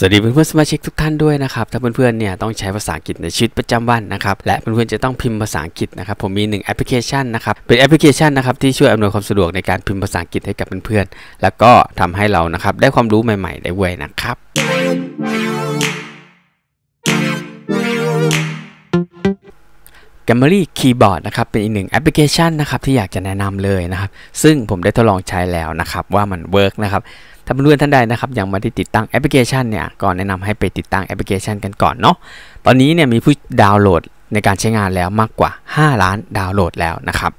สวัสดีเพื่อนนสมาชิกทุกท่านด้วยนะครับถ้าเพื่อนๆเนี่ยต้องใช้ภาษาอังกฤษในชีวิตประจำวันนะครับและเพื่อนๆจะต้องพิมพ์ภาษาอังกฤษนะครับ ผมมี1แอปพลิเคชันนะครับเป็นแอปพลิเคชันนะครับที่ช่วยอำนวยความสะดวกในการพิมพ์ภาษาอังกฤษให้กับเพื่อนๆแล้วก็ทำให้เรานะครับได้ความรู้ใหม่ๆได้เว้ยนะครับแกมเมอรี่คีย์บอร์ดนะครับ เป็นอีกหนึ่งแอปพลิเคชันนะครับ ที่อยากจะแนะนำเลยนะครับ ซึ่งผมได้ทดลองใช้แล้วนะครับว่ามันเวิร์กนะครับถ้าเพื่อนท่านใดนะครับยังไม่ได้ติดตั้งแอปพลิเคชันเนี่ยก็แนะนำให้ไปติดตั้งแอปพลิเคชันกันก่อนเนาะ ตอนนี้เนี่ยมีผู้ดาวน์โหลดในการใช้งานแล้วมากกว่า 5 ล้านดาวน์โหลดแล้วนะครับ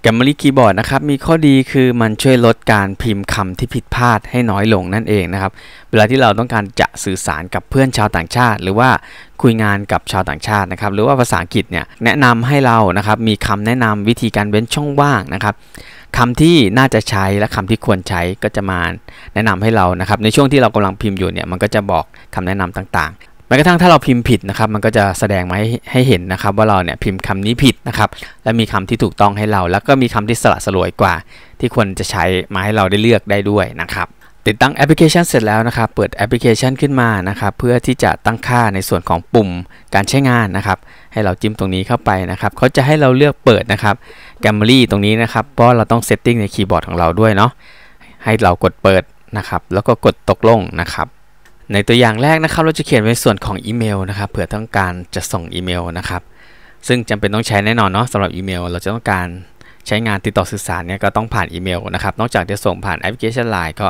แกมมารีคีย์บอร์ดนะครับ มีข้อดีคือมันช่วยลดการพิมพ์คำที่ผิดพลาดให้น้อยลงนั่นเองนะครับ เวลาที่เราต้องการจะสื่อสารกับเพื่อนชาวต่างชาติ หรือว่าคุยงานกับชาวต่างชาตินะครับ หรือว่าภาษาอังกฤษเนี่ย แนะนำให้เรานะครับ มีคำแนะนำวิธีการเว้นช่องว่างนะครับคำที่น่าจะใช้และคำที่ควรใช้ก็จะมาแนะนำให้เรานะครับ ในช่วงที่เรากำลังพิมพ์อยู่เนี่ย มันก็จะบอกคำแนะนำต่างๆแม้กระทั่งถ้าเราพิมพ์ผิดนะครับ มันก็จะแสดงมาให้ให้เห็นนะครับ ว่าเราเนี่ยพิมพ์คำนี้ผิดนะครับและมีคำที่ถูกต้องให้เรา แล้วก็มีคำที่สละสลวยกว่า ที่ควรจะใช้มาให้เราได้เลือกได้ด้วยนะครับติดตั้งแอปพลิเคชันเสร็จแล้วนะครับ เปิดแอปพลิเคชันขึ้นมานะครับเพื่อที่จะตั้งค่าในส่วนของปุ่มการใช้งานนะครับให้เราจิ้มตรงนี้เข้าไปนะครับเขาจะให้เราเลือกเปิดนะครับมเมอรี่ตรงนี้นะครับ เพราะเราต้องเซตติ้งในคีย์บอร์ดของเราด้วยเนาะให้เรากดเปิดนะครับแล้วก็กดตกลงนะครับในตัวอย่างแรกนะครับเราจะเขียนในส่วนของอีเมลนะครับเผื่อต้องการจะส่งอีเมลนะครับซึ่งจำเป็นต้องใช้แน่นอนเนาะสำหรับอีเมลเราจะต้องการใช้งานติดต่อสื่อสารเนี่ยก็ต้องผ่านอีเมลนะครับนอกจากจะส่งผ่านแอปพลิเคชันไลน์ก็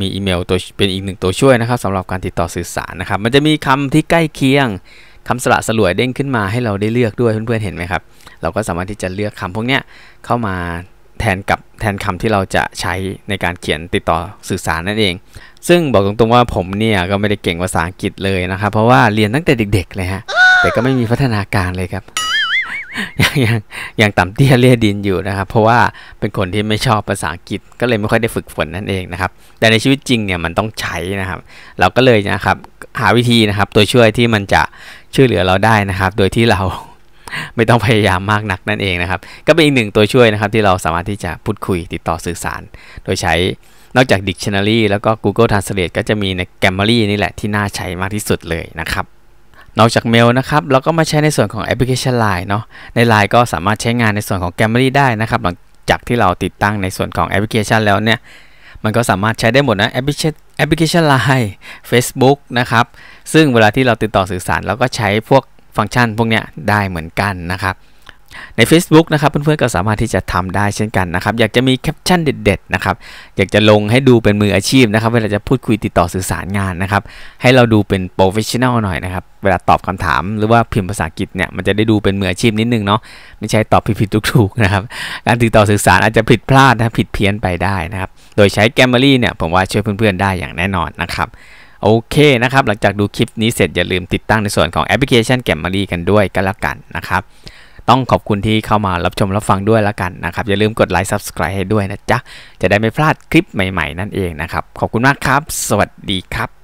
มีอีเมลตัวเป็นอีกหนึ่งตัวช่วยนะครับสำหรับการติดต่อสื่อสารนะครับ มันจะมีคำที่ใกล้เคียงคำสระสลวยเด้งขึ้นมาให้เราได้เลือกด้วยเพื่อนๆเห็นไหมครับ เราก็สามารถที่จะเลือกคำพวกนี้เข้ามาแทนกับแทนคำที่เราจะใช้ในการเขียนติดต่อสื่อสารนั่นเอง ซึ่งบอกตรงๆว่าผมเนี่ยก็ไม่ได้เก่งภาษาอังกฤษเลยนะครับ เพราะว่าเรียนตั้งแต่เด็กๆ เลยฮะแต่ก็ไม่มีพัฒนาการเลยครับยังยังยังต่ำเตี้ยเลียดินอยู่นะครับเพราะว่าเป็นคนที่ไม่ชอบภาษาอังกฤษก็เลยไม่ค่อยได้ฝึกฝนนั่นเองนะครับ แต่ในชีวิตจริงเนี่ยมันต้องใช้นะครับ เราก็เลยนะครับหาวิธีนะครับ ตัวช่วยที่มันจะช่วยเหลือเราได้นะครับ โดยที่เราไม่ต้องพยายามมากนักนั่นเองนะครับ ก็เป็นอีกหนึ่งตัวช่วยนะครับที่เราสามารถที่จะพูดคุยติดต่อสื่อสาร โดยใช้นอกจาก Dictionary แล้วก็ Google Translate ก็จะมีใน Grammarly นี่แหละที่น่าใช้มากที่สุดเลยนะครับนอกจากเมลนะครับเราก็มาใช้ในส่วนของแอปพลิเคชัน Line เนาะใน Line ก็สามารถใช้งานในส่วนของ g ก a m m a r y ได้นะครับ หลังจากที่เราติดตั้งในส่วนของแอปพลิเคชัน แล้วเนี่ยมันก็สามารถใช้ได้หมดนะแอปพลิเคชันแอปพลิเคชัน Line Facebook นะครับซึ่งเวลาที่เราติดต่อสื่อสารเราก็ใช้พวกฟังก์ชัน พวกเนี้ยได้เหมือนกันนะครับใน Facebook นะครับ เพื่อนๆก็สามารถที่จะทำได้เช่นกันนะครับ อยากจะมีแคปชั่นเด็ด ๆ นะครับ อยากจะลงให้ดูเป็นมืออาชีพนะครับ เวลาจะพูดคุยติดต่อสื่อสารงานนะครับ ให้เราดูเป็นโปรเฟชชั่นอลหน่อยนะครับ เวลาตอบคำถามหรือว่าพิมพ์ภาษาอังกฤษเนี่ยมันจะได้ดูเป็นมืออาชีพนิดนึงเนาะไม่ใช่ตอบผิดๆถูกๆนะครับการติดต่อสื่อสารอาจจะผิดพลาดนะผิดเพี้ยนไปได้นะครับโดยใช้แกมเมอรี่เนี่ยผมว่าช่วยเพื่อนๆได้อย่างแน่นอนนะครับโอเคนะครับหลังจากดูคลิปนี้เสร็จอย่าลืมติดตั้งในส่วนของแอปพลิเคชันแกมมอรีกันด้วยก็แล้วกันนะครับต้องขอบคุณที่เข้ามารับชมรับฟังด้วยละกันนะครับ อย่าลืมกดไลค์ subscribe ให้ด้วยนะจ๊ะ จะได้ไม่พลาดคลิปใหม่ๆ นั่นเองนะครับ ขอบคุณมากครับ สวัสดีครับ